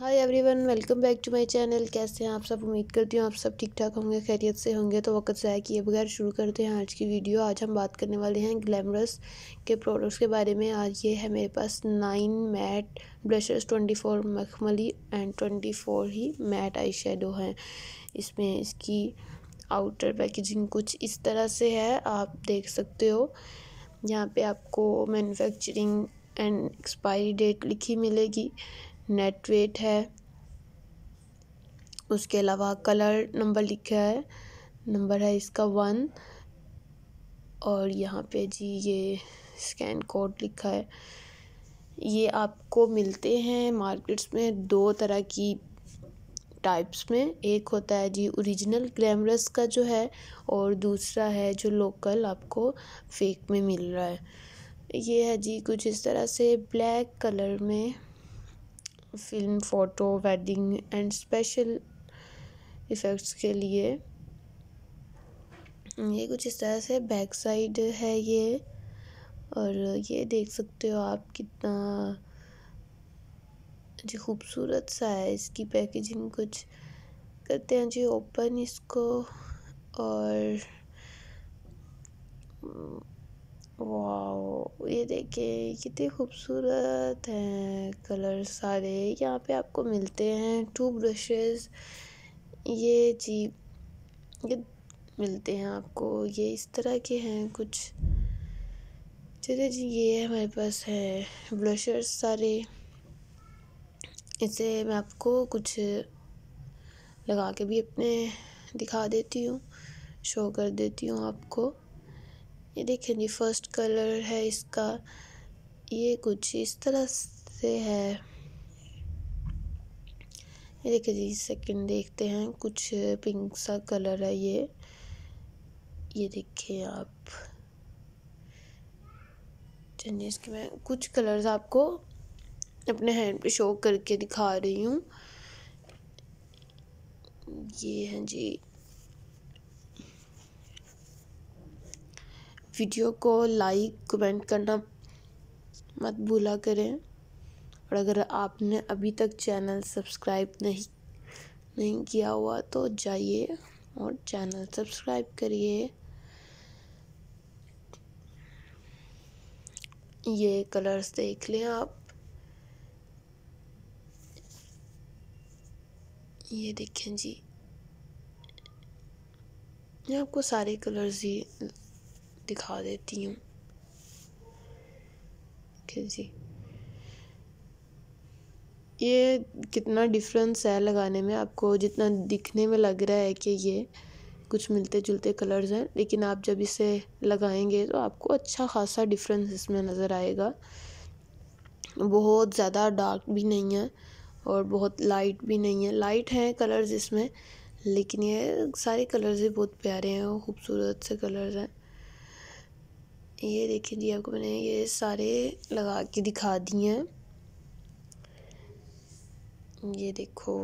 hi everyone welcome back to my channel कैसे हैं आप सब उम्मीद करती हूँ आप सब ठीक ठाक होंगे खैरियत से होंगे तो वक्त ज़ाया किए बगैर शुरू करते हैं आज की वीडियो आज हम बात करने वाले हैं ग्लैमरस के प्रोडक्ट्स के बारे में आज ये है मेरे पास nine matte brushes twenty four मखमली एंड ट्वेंटी फोर ही मैट आई शेडो हैं इसमें इसकी आउटर पैकेजिंग कुछ इस तरह से है आप देख सकते हो यहाँ पर आपको मैनुफेक्चरिंग एंड एक्सपायरी डेट लिखी मिलेगी नेट वेट है उसके अलावा कलर नंबर लिखा है नंबर है इसका वन और यहाँ पे जी ये स्कैन कोड लिखा है ये आपको मिलते हैं मार्केट्स में दो तरह की टाइप्स में एक होता है जी ओरिजिनल ग्लैमरस का जो है और दूसरा है जो लोकल आपको फेक में मिल रहा है ये है जी कुछ इस तरह से ब्लैक कलर में film photo wedding and special effects के लिए ये कुछ इस तरह से बैक साइड है ये और ये देख सकते हो आप कितना जी खूबसूरत सा है इसकी पैकेजिंग कुछ करते हैं जी ओपन इसको और वाओ ये देखिए कितने खूबसूरत हैं कलर सारे यहाँ पे आपको मिलते हैं टू ब्रशेस ये जी ये मिलते हैं आपको ये इस तरह के हैं कुछ चलिए जी ये हमारे पास है ब्रशर्स सारे इसे मैं आपको कुछ लगा के भी अपने दिखा देती हूँ शो कर देती हूँ आपको ये देखें जी फर्स्ट कलर है इसका ये कुछ इस तरह से है ये देखिए जी सेकंड देखते हैं कुछ पिंक सा कलर है ये ये देखिए आप चलिए इसके मैं कुछ कलर्स आपको अपने हैंड पे शो करके दिखा रही हूँ ये हैं जी वीडियो को लाइक कमेंट करना मत भूला करें और अगर आपने अभी तक चैनल सब्सक्राइब नहीं नहीं किया हुआ तो जाइए और चैनल सब्सक्राइब करिए ये कलर्स देख लें आप ये देखें जी ये आपको सारे कलर्स ही दिखा देती हूँ जी ये कितना डिफरेंस है लगाने में आपको जितना दिखने में लग रहा है कि ये कुछ मिलते जुलते कलर्स हैं लेकिन आप जब इसे लगाएंगे तो आपको अच्छा खासा डिफरेंस इसमें नज़र आएगा बहुत ज़्यादा डार्क भी नहीं है और बहुत लाइट भी नहीं है लाइट हैं कलर्स इसमें लेकिन ये सारे कलर्स ही बहुत प्यारे हैं और ख़ूबसूरत से कलर्स हैं ये देखिए जी आपको मैंने ये सारे लगा के दिखा दिए हैं ये देखो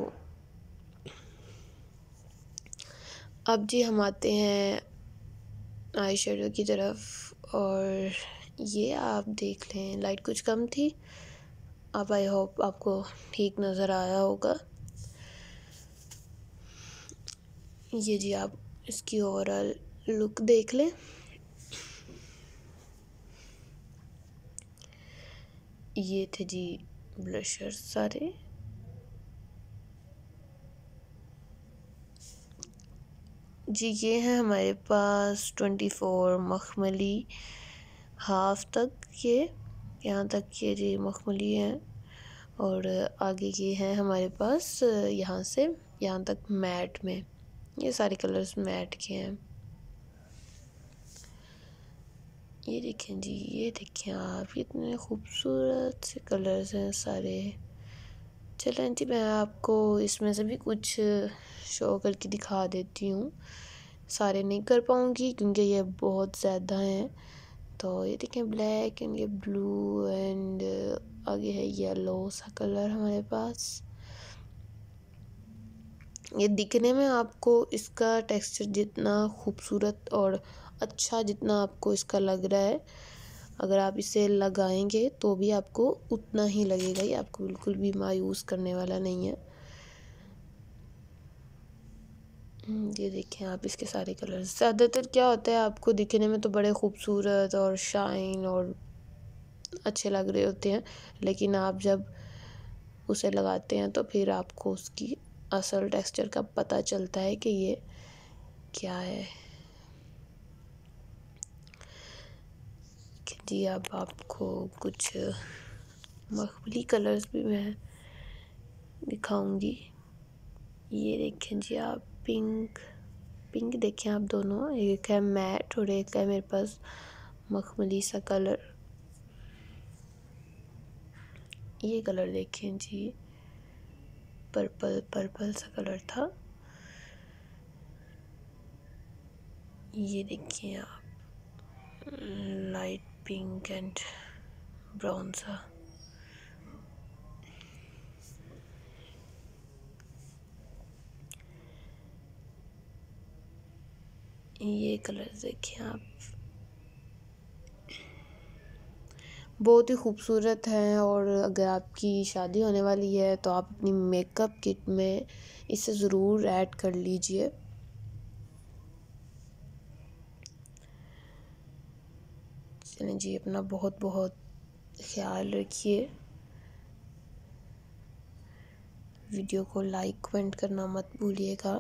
अब जी हम आते हैं आई शेडो की तरफ और ये आप देख लें लाइट कुछ कम थी अब आई होप आपको ठीक नज़र आया होगा ये जी आप इसकी ओवरऑल लुक देख लें ये थे जी ब्लशर सारे जी ये हैं हमारे पास ट्वेंटी फोर मखमली हाफ तक के यहाँ तक ये जी मखमली हैं और आगे ये हैं हमारे पास यहाँ से यहाँ तक मैट में ये सारे कलर्स मैट के हैं ये देखें जी ये देखें आप इतने खूबसूरत से कलर्स हैं सारे चलें जी मैं आपको इसमें से भी कुछ शो करके दिखा देती हूँ सारे नहीं कर पाऊँगी क्योंकि ये बहुत ज़्यादा हैं तो ये देखें ब्लैक एंड ये ब्लू एंड आगे है येलो सा कलर हमारे पास ये दिखने में आपको इसका टेक्सचर जितना खूबसूरत और अच्छा जितना आपको इसका लग रहा है अगर आप इसे लगाएंगे तो भी आपको उतना ही लगेगा ही आपको बिल्कुल भी मायूस करने वाला नहीं है हम्म, ये देखें आप इसके सारे कलर्स ज़्यादातर क्या होता है आपको दिखने में तो बड़े खूबसूरत और शाइन और अच्छे लग रहे होते हैं लेकिन आप जब उसे लगाते हैं तो फिर आपको उसकी असल टेक्सचर का पता चलता है कि ये क्या है जी अब आपको कुछ मखबली कलर्स भी मैं दिखाऊंगी ये देखें जी आप पिंक पिंक देखें आप दोनों एक है मैट और एक है मेरे पास मखमली सा कलर ये कलर देखें जी पर्पल पर्पल सा कलर था ये देखिए आप लाइट pink and brown सा ये कलर देखिए आप बहुत ही खूबसूरत है और अगर आपकी शादी होने वाली है तो आप अपनी मेकअप किट में इसे ज़रूर ऐड कर लीजिए चलें जी अपना बहुत बहुत ख्याल रखिए वीडियो को लाइक कमेंट करना मत भूलिएगा